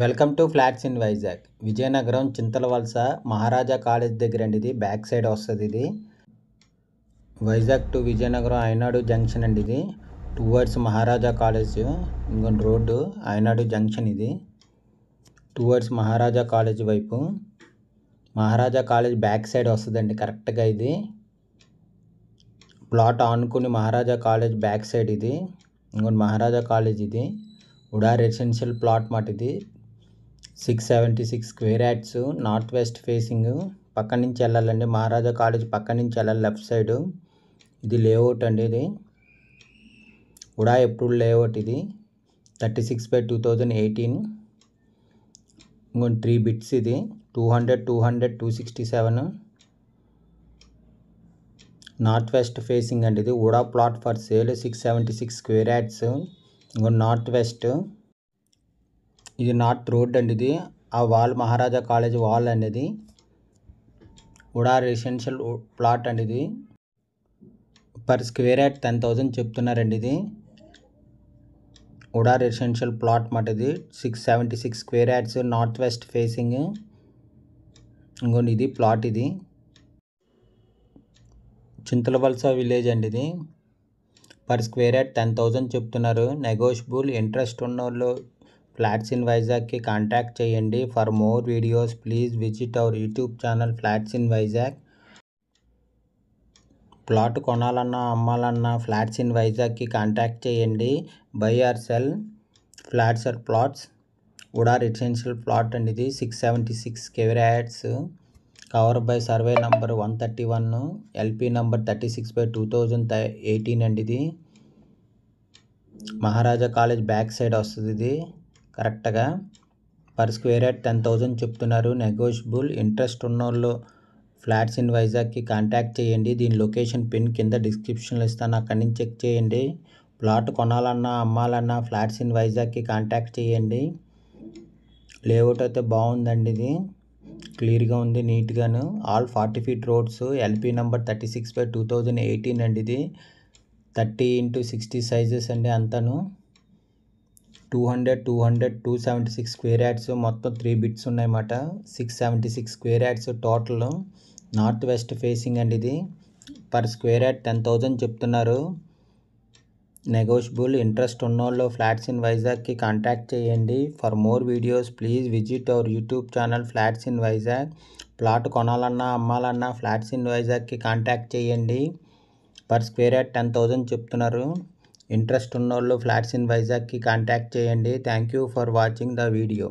welcome to flats in Vizag Vizianagaram Chintalavalasa Maharaja college దగ్గర అండి ఇది బ్యాక్ సైడ్ వస్తుంది ఇది వైజాగ్ టు విజయనగరం ఆయనాడు జంక్షన్ అండి ఇది టువర్డ్స్ మహారాజా కాలేజ్ ఇంకొన్ని రోడ్డు ఆయనాడు జంక్షన్ ఇది టువర్డ్స్ మహారాజా కాలేజ్ వైపు మహారాజా కాలేజ్ బ్యాక్ సైడ్ వస్తుందండి కరెక్ట్గా ఇది ప్లాట్ ఆనుకుని మహారాజా కాలేజ్ బ్యాక్ సైడ్ ఇది ఇంకొన్ని మహారాజా కాలేజ్ ఇది ఉడా రెసిడెన్షియల్ ప్లాట్ మాట ఇది six seventy six square yards north west facing పక్క నుంచి వెళ్ళాలండి మహారాజా కాలేజ్ పక్క నుంచి వెళ్ళాలి లెఫ్ట్ సైడు ఇది లేఅవుట్ అండి ఇది ఉడా ఎప్రూల్ లేఅవుట్ ఇది thirty six by two thousand eighteen ఇంకొన్ని త్రీ బిట్స్ ఇది two hundred two hundred two sixty seven north west facing అండి ఇది UDA plot for sale six seventy six square yards ఇంకో north west ఇది నాట్ road అండి ఇది ఆ వాల్ మహారాజా కాలేజ్ వాల్ అండి ఇది ఉడా రెసిడెన్షియల్ ప్లాట్ అండి ఇది per square yard ten thousand చెప్తున్నారండి ఇది ఉడా రెసిడెన్షియల్ ప్లాట్ మాట ఇది six seventy six square yards north west facing ఇంకోండి ఇది ప్లాట్ ఇది చింతలవలస విలేజ్ అండి ఇది per square yard ten thousand చెప్తున్నారు నెగోషియబుల్ ఇంట్రెస్ట్ ఉన్న వాళ్ళు ఫ్లాట్స్ ఇన్ వైజాగ్కి కాంటాక్ట్ చేయండి for more videos please visit our YouTube channel flats in Vizag plot కొనాలన్నా అమ్మాలన్నా ఫ్లాట్స్ ఇన్ వైజాగ్కి కాంటాక్ట్ చేయండి buy or sell flats are plots UDA residential plot అండి ఇది సిక్స్ సెవెంటీ సిక్స్ కెవరాట్స్ cover by survey number one thirty one LP number thirty six by two thousand eighteen అండి ఇది Maharaja college back side వస్తుంది ఇది కరెక్ట్గా per square yard ten thousand చెప్తున్నారు negotiable interest ఉన్నోళ్ళు ఫ్లాట్స్ ఇన్ వైజాగ్కి కాంటాక్ట్ చేయండి దీని లొకేషన్ పిన్ కింద డిస్క్రిప్షన్లో ఇస్తాను అక్కడి నుంచి చెక్ చేయండి ప్లాట్ కొనాలన్నా అమ్మాలన్నా ఫ్లాట్స్ ఇన్ వైజాగ్కి కాంటాక్ట్ చేయండి లేఅవుట్ అయితే బాగుందండి ఇది క్లియర్గా ఉంది నీట్గాను all forty feet roads LP number thirty six by two thousand eighteen అండి ఇది థర్టీ ఇంటూ సిక్స్టీ సైజెస్ అండి అంతాను two hundred two hundred two seventy six square yards మొత్తం త్రీ బిట్స్ ఉన్నాయన్నమాట six seventy six square yards total north west facing అండి ఇది per square yard ten thousand చెప్తున్నారు negotiable interest ఉన్నోళ్ళు flats in వైజాగ్కి contact చేయండి for more videos please visit our YouTube channel flats in Vizag plot కొనాలన్నా అమ్మాలన్నా flats in వైజాగ్కి contact చేయండి per square yard ten thousand చెప్తున్నారు ఇంట్రెస్ట్ ఉన్నోళ్ళు ఫ్లాట్స్ ఇన్ వైజాగ్కి కాంటాక్ట్ చేయండి thank you for watching the video